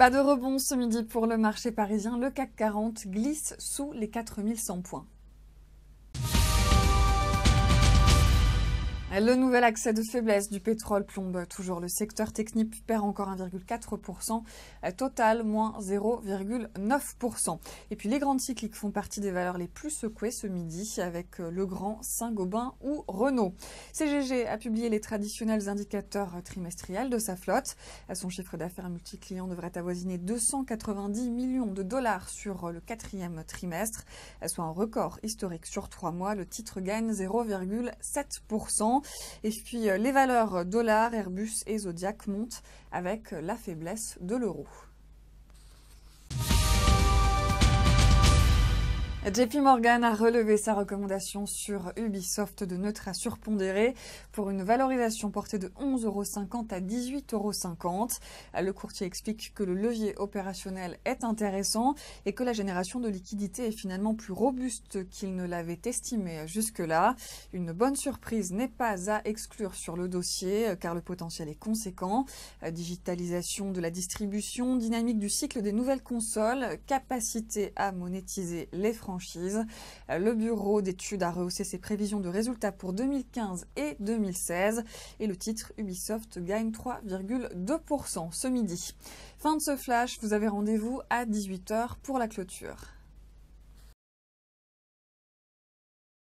Pas de rebond ce midi pour le marché parisien. Le CAC 40 glisse sous les 4100 points. Le nouvel accès de faiblesse du pétrole plombe toujours le secteur technique, perd encore 1,4%, euh, total moins 0,9%. Et puis les grandes cycliques font partie des valeurs les plus secouées ce midi avec euh, Le Grand, Saint-Gobain ou Renault. CGG a publié les traditionnels indicateurs euh, trimestriels de sa flotte. Son chiffre d'affaires multi-clients devrait avoisiner 290 millions de dollars sur le quatrième trimestre, soit un record historique sur trois mois. Le titre gagne 0,7%. Et puis euh, les valeurs dollar, Airbus et Zodiac montent avec euh, la faiblesse de l'euro. JP Morgan a relevé sa recommandation sur Ubisoft de neutre à surpondéré pour une valorisation portée de euros à euros. Le courtier explique que le levier opérationnel est intéressant et que la génération de liquidités est finalement plus robuste qu'il ne l'avait estimé jusque-là. Une bonne surprise n'est pas à exclure sur le dossier car le potentiel est conséquent. Digitalisation de la distribution, dynamique du cycle des nouvelles consoles, capacité à monétiser les francs franchise. Euh, le Bureau d'études a rehaussé ses prévisions de résultats pour 2015 et 2016 et le titre Ubisoft gagne 3,2% ce midi. Fin de ce flash, vous avez rendez-vous à 18h pour la clôture.